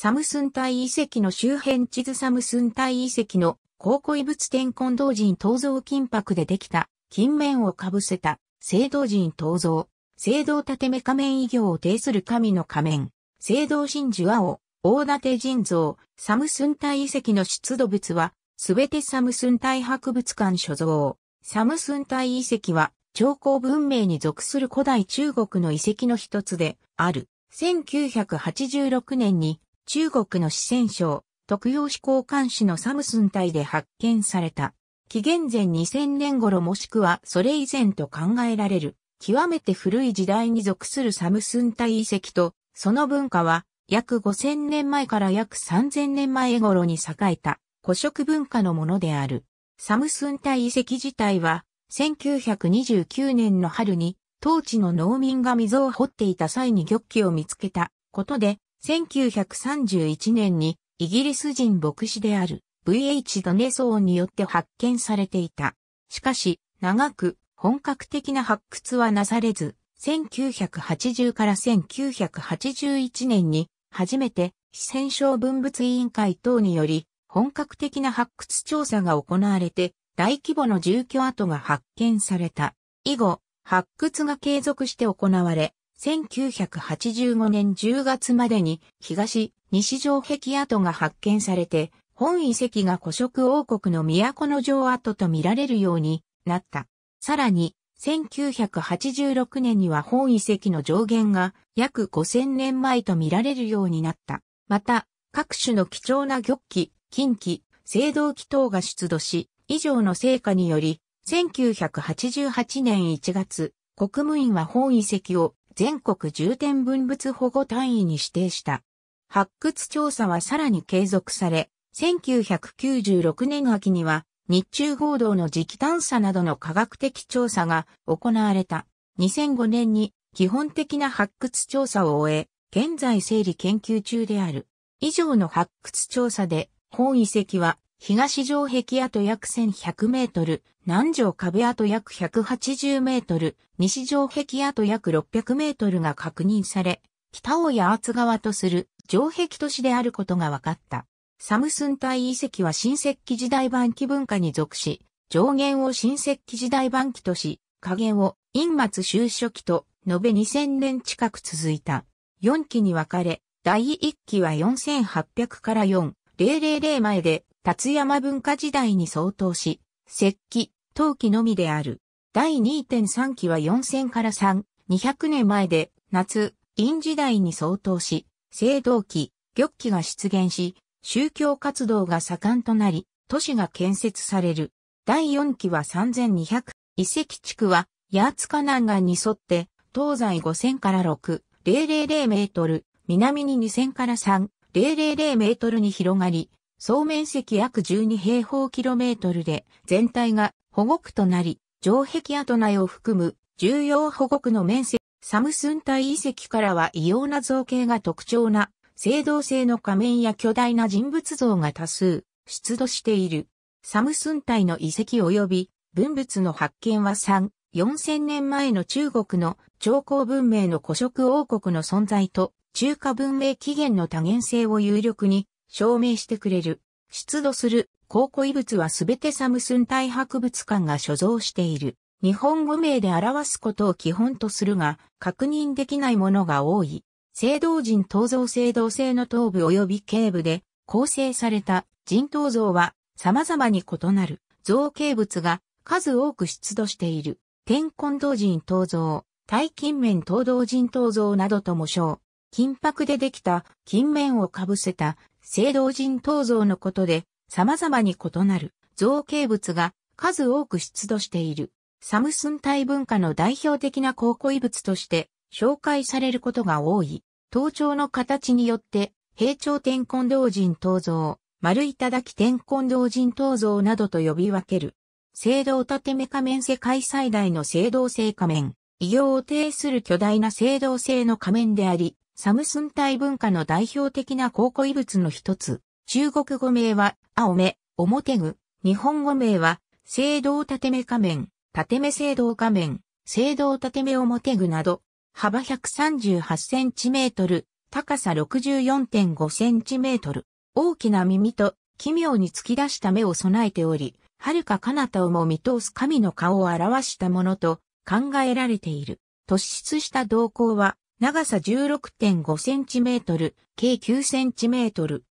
サムスン体遺跡の周辺地図サムスン体遺跡の考古遺物天根同人東像金箔でできた金面をかぶせた聖道人東像。聖道建目仮面異行を呈する神の仮面。聖道神樹王、大館人像、サムスン体遺跡の出土物は、すべてサムスン体博物館所蔵。サムスン体遺跡は、長江文明に属する古代中国の遺跡の一つである。1986年に中国の四川省、特用市交換市のサムスン体で発見された。紀元前2000年頃もしくはそれ以前と考えられる、極めて古い時代に属するサムスン体遺跡と、その文化は約5000年前から約3000年前頃に栄えた古食文化のものである。サムスン体遺跡自体は、1929年の春に、当地の農民が溝を掘っていた際に玉器を見つけたことで、1931年にイギリス人牧師である VH ドネソーによって発見されていた。しかし、長く本格的な発掘はなされず、1980から1981年に初めて四川省文物委員会等により本格的な発掘調査が行われて大規模の住居跡が発見された。以後、発掘が継続して行われ、1985年10月までに東、西城壁跡が発見されて、本遺跡が古色王国の都の城跡と見られるようになった。さらに、1986年には本遺跡の上限が約5000年前と見られるようになった。また、各種の貴重な玉器、金器、青銅器等が出土し、以上の成果により、1988年1月、国務院は本遺跡を全国重点文物保護単位に指定した。発掘調査はさらに継続され、1996年秋には日中合同の磁気探査などの科学的調査が行われた。2005年に基本的な発掘調査を終え、現在整理研究中である。以上の発掘調査で本遺跡は東城壁跡約1100メートル、南城壁跡約180メートル、西城壁跡約600メートルが確認され、北尾や厚川とする城壁都市であることが分かった。サムスン体遺跡は新石器時代晩期文化に属し、上限を新石器時代晩期とし、下限を陰末終初期と延べ2000年近く続いた。4期に分かれ、第1期は4800から4000前で達山文化時代に相当し、石器、陶器のみである。第2.3期は4000から3、200年前で、夏、陰時代に相当し、青銅器、玉器が出現し、宗教活動が盛んとなり、都市が建設される。第4期は3200、遺跡地区は、八津河南岸に沿って、東西5000から6、000メートル、南に2000から3、000メートルに広がり、総面積約12平方キロメートルで全体が保護区となり、城壁跡内を含む重要保護区の面積、サムスン体遺跡からは異様な造形が特徴な、青銅製の仮面や巨大な人物像が多数出土している。サムスン体の遺跡及び文物の発見は3、4000年前の中国の長江文明の古色王国の存在と中華文明起源の多元性を有力に証明してくれる。出土する考古遺物はすべてサムスン大博物館が所蔵している。日本語名で表すことを基本とするが、確認できないものが多い。青銅人東像青銅製の頭部及び頸部で構成された人頭像は様々に異なる造形物が数多く出土している。天根銅人頭像、大金面東銅人頭像などとも称。金箔でできた金面をかぶせた聖道人東像のことで、様々に異なる造形物が数多く出土している。サムスン体文化の代表的な考古遺物として紹介されることが多い。頭頂の形によって、平頂天根道人東像、丸頂天根道人東像などと呼び分ける。聖堂建目仮面世界最大の聖堂製仮面。異業を呈する巨大な聖堂製の仮面であり、サムスン体文化の代表的な考古遺物の一つ。中国語名は、青目、表具。日本語名は、聖堂建目仮面、建目聖堂仮面、聖堂建目表具など、幅138センチメートル、高さ64.5センチメートル。大きな耳と奇妙に突き出した目を備えており、遥か彼方をも見通す神の顔を表したものと考えられている。突出した動向は長さ 16.5cm、計 9cm。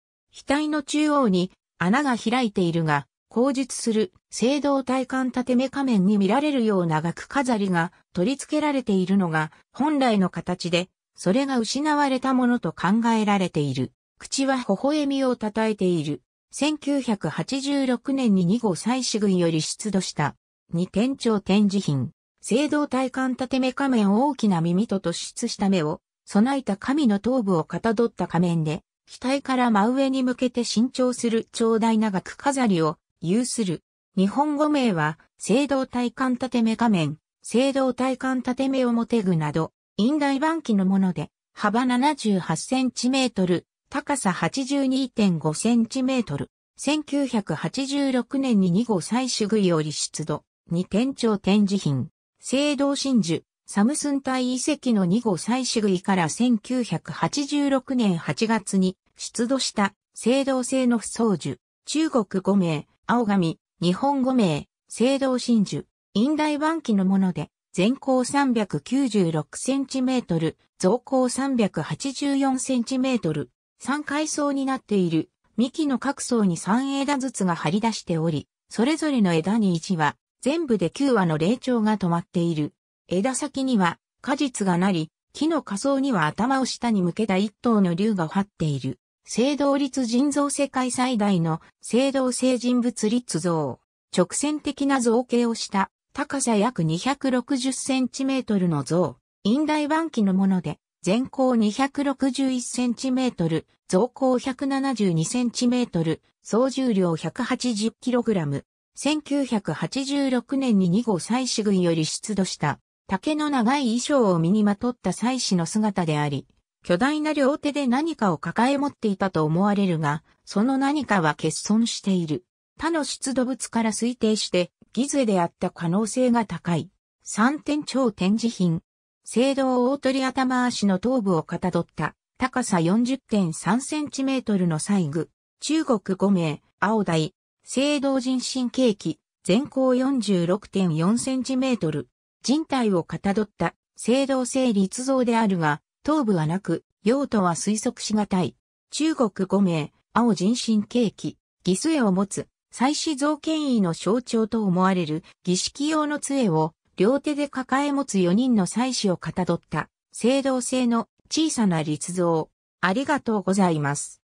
額の中央に穴が開いているが、後述する青銅体幹立目仮面に見られるような額飾りが取り付けられているのが本来の形で、それが失われたものと考えられている。口は微笑みをたえている。1986年に2号祭祀群より出土した。二店長展示品。青銅体幹縦目仮面大きな耳と突出した目を、備えた神の頭部をかたどった仮面で、額から真上に向けて伸長する長大長く飾りを有する。日本語名は、青銅体幹縦目仮面、青銅体幹縦目表具など、院大版機のもので、幅78センチメートル、高さ82.5センチメートル。1986年に2号採取具より出土、2店長展示品。聖堂真珠、サムスン隊遺跡の2号採取類から1986年8月に出土した青銅製の不相樹、中国5名、青紙、日本5名、青銅真珠、陰大晩期のもので、全高396センチメートル、増高384センチメートル、3階層になっている、幹の各層に3枝ずつが張り出しており、それぞれの枝に1は全部で9羽の霊長が止まっている。枝先には果実がなり、木の仮想には頭を下に向けた一頭の竜が張っている。聖銅率人造世界最大の聖銅性人物立像。直線的な造形をした高さ約260センチメートルの像。院大板期のもので、全高261センチメートル、増高172センチメートル、総重量180キログラム。1986年に二号祭祀軍より出土した竹の長い衣装を身にまとった祭祀の姿であり、巨大な両手で何かを抱え持っていたと思われるが、その何かは欠損している。他の出土物から推定して、ギズエであった可能性が高い。三点超展示品。聖堂大鳥頭足の頭部をかたどった、高さ40.3センチメートルの細具。中国5名、青台、青銅人神ーキ、全高 46.4cm、人体をかたどった青銅製立像であるが、頭部はなく、用途は推測しがたい。中国5名、青人神ーキ、義杖を持つ、祭祀造権威の象徴と思われる儀式用の杖を両手で抱え持つ4人の祭祀をかたどった、青銅製の小さな立像。ありがとうございます。